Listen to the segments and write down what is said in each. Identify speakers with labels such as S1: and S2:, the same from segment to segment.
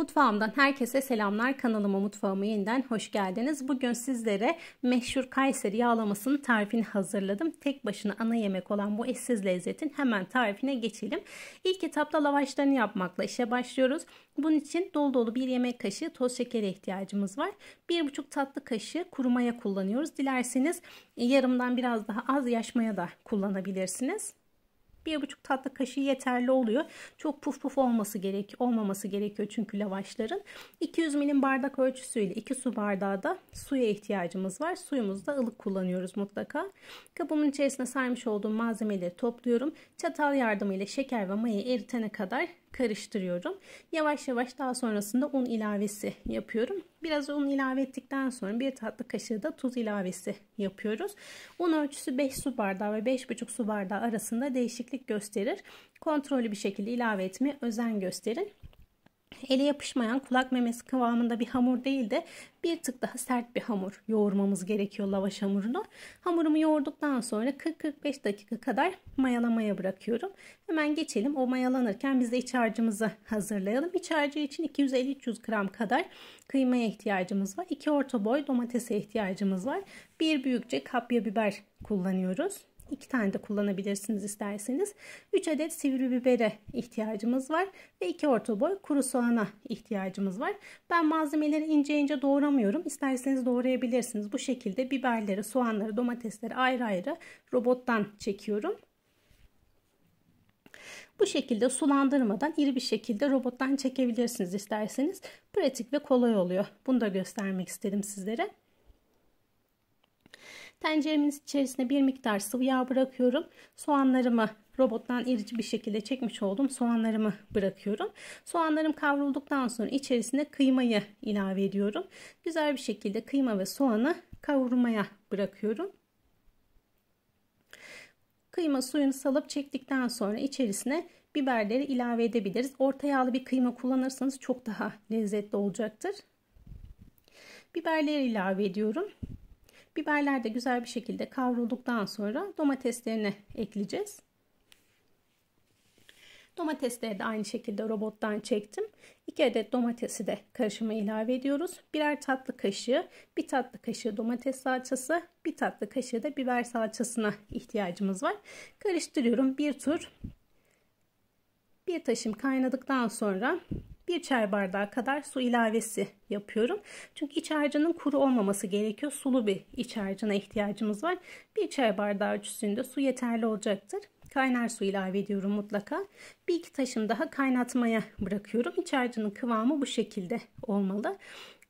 S1: Mutfağımdan herkese selamlar. Kanalıma mutfağıma yeniden hoş geldiniz. Bugün sizlere meşhur Kayseri yağlamasının tarifini hazırladım. Tek başına ana yemek olan bu eşsiz lezzetin hemen tarifine geçelim. İlk etapta lavaşlarını yapmakla işe başlıyoruz. Bunun için dolu dolu bir yemek kaşığı toz şekere ihtiyacımız var. 1,5 tatlı kaşığı kuru maya kullanıyoruz. Dilerseniz yarımdan biraz daha az yaş maya da kullanabilirsiniz bir buçuk tatlı kaşığı yeterli oluyor. Çok puf puf olması gerek, olmaması gerekiyor çünkü lavaşların. 200 milim bardak ölçüsüyle 2 su bardağı da suya ihtiyacımız var. Suyumuzu da ılık kullanıyoruz mutlaka. Kabımın içerisine sarmış olduğum malzemeleri topluyorum. Çatal yardımıyla şeker ve mayayı eritene kadar karıştırıyorum. Yavaş yavaş daha sonrasında un ilavesi yapıyorum. Biraz un ilave ettikten sonra bir tatlı kaşığı da tuz ilavesi yapıyoruz. Un ölçüsü 5 su bardağı ve 5,5 su bardağı arasında değişiklik gösterir. Kontrollü bir şekilde ilave etme, özen gösterin ele yapışmayan kulak memesi kıvamında bir hamur değil de bir tık daha sert bir hamur yoğurmamız gerekiyor lavaş hamurunu. Hamurumu yoğurduktan sonra 40-45 dakika kadar mayalamaya bırakıyorum. Hemen geçelim o mayalanırken biz de iç harcımızı hazırlayalım. İç harcı için 250-300 gram kadar kıymaya ihtiyacımız var. 2 orta boy domatese ihtiyacımız var. Bir büyükçe kapya biber kullanıyoruz iki tane de kullanabilirsiniz isterseniz. 3 adet sivri bibere ihtiyacımız var ve 2 orta boy kuru soğana ihtiyacımız var. Ben malzemeleri ince ince doğramıyorum. İsterseniz doğrayabilirsiniz. Bu şekilde biberleri, soğanları, domatesleri ayrı ayrı robottan çekiyorum. Bu şekilde sulandırmadan iri bir şekilde robottan çekebilirsiniz isterseniz. Pratik ve kolay oluyor. Bunu da göstermek istedim sizlere. Tenceremin içerisine bir miktar sıvı yağ bırakıyorum. Soğanlarımı robottan irici bir şekilde çekmiş olduğum soğanlarımı bırakıyorum. Soğanlarım kavrulduktan sonra içerisine kıymayı ilave ediyorum. Güzel bir şekilde kıyma ve soğanı kavurmaya bırakıyorum. Kıyma suyunu salıp çektikten sonra içerisine biberleri ilave edebiliriz. Orta yağlı bir kıyma kullanırsanız çok daha lezzetli olacaktır. Biberleri ilave ediyorum. Biberler de güzel bir şekilde kavrulduktan sonra domateslerini ekleyeceğiz. Domatesleri de aynı şekilde robottan çektim. 2 adet domatesi de karışıma ilave ediyoruz. Birer tatlı kaşığı, bir tatlı kaşığı domates salçası, bir tatlı kaşığı da biber salçasına ihtiyacımız var. Karıştırıyorum bir tur. Bir taşım kaynadıktan sonra bir çay bardağı kadar su ilavesi yapıyorum. Çünkü iç harcının kuru olmaması gerekiyor. Sulu bir iç harcına ihtiyacımız var. Bir çay bardağı ölçüsünde su yeterli olacaktır. Kaynar su ilave ediyorum mutlaka. Bir iki taşım daha kaynatmaya bırakıyorum. İç harcının kıvamı bu şekilde olmalı.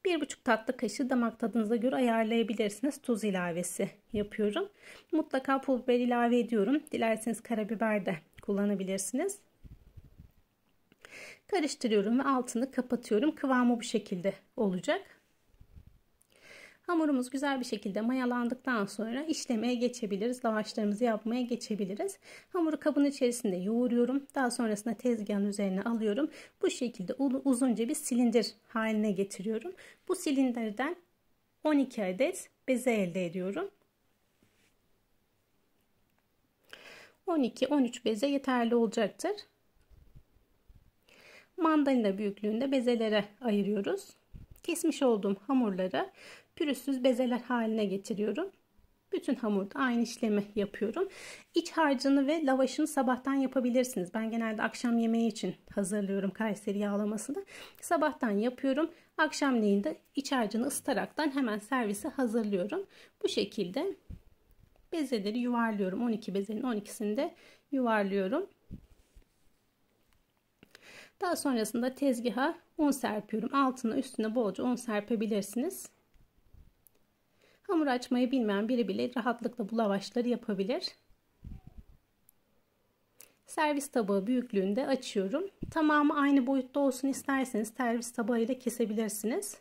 S1: Bir buçuk tatlı kaşığı damak tadınıza göre ayarlayabilirsiniz. Tuz ilavesi yapıyorum. Mutlaka pul biber ilave ediyorum. Dilerseniz karabiber de kullanabilirsiniz karıştırıyorum ve altını kapatıyorum. Kıvamı bu şekilde olacak. Hamurumuz güzel bir şekilde mayalandıktan sonra işlemeye geçebiliriz. Lavaşlarımızı yapmaya geçebiliriz. Hamuru kabın içerisinde yoğuruyorum. Daha sonrasında tezgahın üzerine alıyorum. Bu şekilde uzunca bir silindir haline getiriyorum. Bu silindirden 12 adet beze elde ediyorum. 12-13 beze yeterli olacaktır mandalina büyüklüğünde bezelere ayırıyoruz. Kesmiş olduğum hamurları pürüzsüz bezeler haline getiriyorum. Bütün hamurda aynı işlemi yapıyorum. İç harcını ve lavaşını sabahtan yapabilirsiniz. Ben genelde akşam yemeği için hazırlıyorum Kayseri yağlamasını. Sabahtan yapıyorum. Akşamleyin de iç harcını ısıtaraktan hemen servise hazırlıyorum. Bu şekilde bezeleri yuvarlıyorum. 12 bezenin 12'sini de yuvarlıyorum. Daha sonrasında tezgaha un serpiyorum. Altına üstüne bolca un serpebilirsiniz. Hamur açmayı bilmeyen biri bile rahatlıkla bu lavaşları yapabilir. Servis tabağı büyüklüğünde açıyorum. Tamamı aynı boyutta olsun isterseniz servis tabağıyla kesebilirsiniz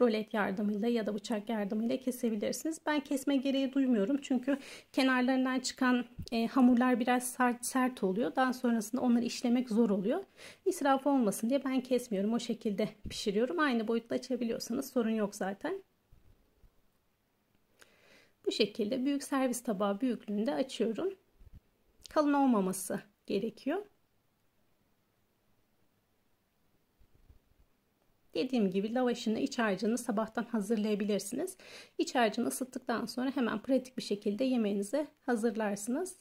S1: rolet yardımıyla ya da bıçak yardımıyla kesebilirsiniz. Ben kesme gereği duymuyorum çünkü kenarlarından çıkan e, hamurlar biraz sert, sert oluyor. Daha sonrasında onları işlemek zor oluyor. İsraf olmasın diye ben kesmiyorum. O şekilde pişiriyorum. Aynı boyutta açabiliyorsanız sorun yok zaten. Bu şekilde büyük servis tabağı büyüklüğünde açıyorum. Kalın olmaması gerekiyor. Dediğim gibi lavaşını, iç harcını sabahtan hazırlayabilirsiniz. İç harcını ısıttıktan sonra hemen pratik bir şekilde yemeğinize hazırlarsınız.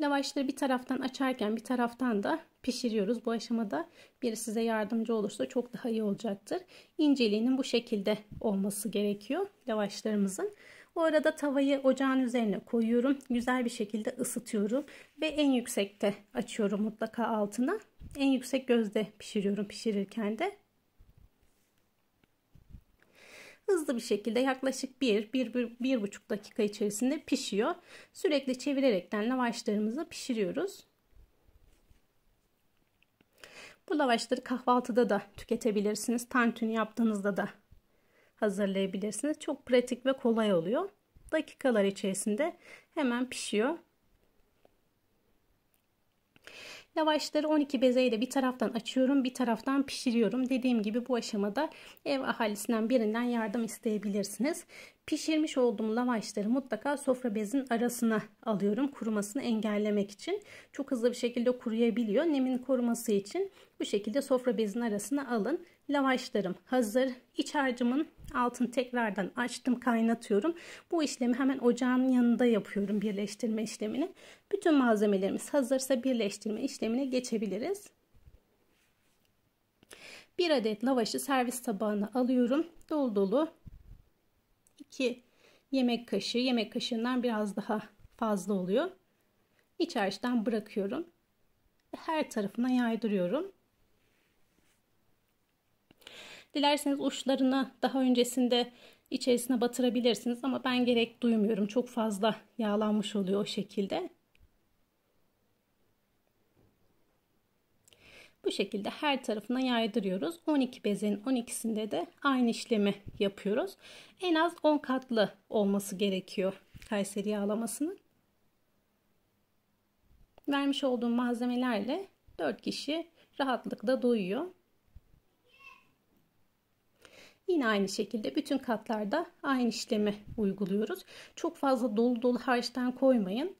S1: Lavaşları bir taraftan açarken bir taraftan da pişiriyoruz. Bu aşamada biri size yardımcı olursa çok daha iyi olacaktır. İnceliğinin bu şekilde olması gerekiyor lavaşlarımızın. Bu arada tavayı ocağın üzerine koyuyorum. Güzel bir şekilde ısıtıyorum ve en yüksekte açıyorum mutlaka altına en yüksek gözde pişiriyorum pişirirken de. Hızlı bir şekilde yaklaşık 1-1,5 dakika içerisinde pişiyor. Sürekli çevirerekten lavaşlarımızı pişiriyoruz. Bu lavaşları kahvaltıda da tüketebilirsiniz. Tantuni yaptığınızda da hazırlayabilirsiniz. Çok pratik ve kolay oluyor. Dakikalar içerisinde hemen pişiyor. Lavaşları 12 bezeyle bir taraftan açıyorum bir taraftan pişiriyorum. Dediğim gibi bu aşamada ev ahalisinden birinden yardım isteyebilirsiniz. Pişirmiş olduğum lavaşları mutlaka sofra bezinin arasına alıyorum kurumasını engellemek için. Çok hızlı bir şekilde kuruyabiliyor. Nemin koruması için bu şekilde sofra bezinin arasına alın lavaşlarım hazır. İç harcımın altını tekrardan açtım kaynatıyorum. Bu işlemi hemen ocağın yanında yapıyorum birleştirme işlemini. Bütün malzemelerimiz hazırsa birleştirme işlemine geçebiliriz. 1 adet lavaşı servis tabağına alıyorum. Dolu dolu 2 yemek kaşığı yemek kaşığından biraz daha fazla oluyor. İç harçtan bırakıyorum. Her tarafına yaydırıyorum. Dilerseniz uçlarını daha öncesinde içerisine batırabilirsiniz ama ben gerek duymuyorum. Çok fazla yağlanmış oluyor o şekilde. Bu şekilde her tarafına yaydırıyoruz. 12 bezenin 12'sinde de aynı işlemi yapıyoruz. En az 10 katlı olması gerekiyor Kayseri yağlamasının. Vermiş olduğum malzemelerle 4 kişi rahatlıkla doyuyor. Yine aynı şekilde bütün katlarda aynı işlemi uyguluyoruz. Çok fazla dolu dolu harçtan koymayın.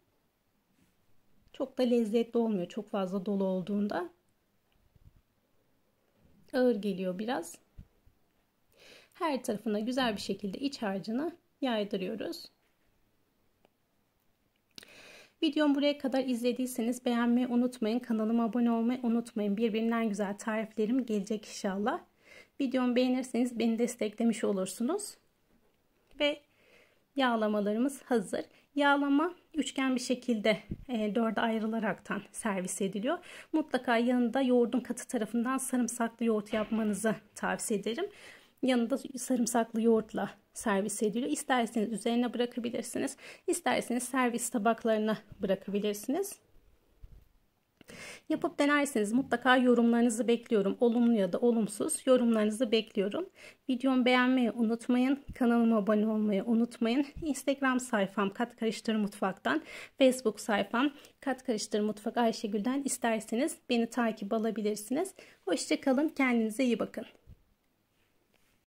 S1: Çok da lezzetli olmuyor çok fazla dolu olduğunda. Ağır geliyor biraz. Her tarafına güzel bir şekilde iç harcını yaydırıyoruz. Videomu buraya kadar izlediyseniz beğenmeyi unutmayın. Kanalıma abone olmayı unutmayın. Birbirinden güzel tariflerim gelecek inşallah. Videomu beğenirseniz beni desteklemiş olursunuz. Ve yağlamalarımız hazır. Yağlama üçgen bir şekilde e, dörde ayrılaraktan servis ediliyor. Mutlaka yanında yoğurdun katı tarafından sarımsaklı yoğurt yapmanızı tavsiye ederim. Yanında sarımsaklı yoğurtla servis ediliyor. İsterseniz üzerine bırakabilirsiniz. İsterseniz servis tabaklarına bırakabilirsiniz. Yapıp denerseniz mutlaka yorumlarınızı bekliyorum. Olumlu ya da olumsuz yorumlarınızı bekliyorum. Videomu beğenmeyi unutmayın. Kanalıma abone olmayı unutmayın. Instagram sayfam Kat Karıştır Mutfak'tan, Facebook sayfam Kat Karıştır Mutfak Ayşegül'den isterseniz beni takip alabilirsiniz. Hoşçakalın. Kendinize iyi bakın.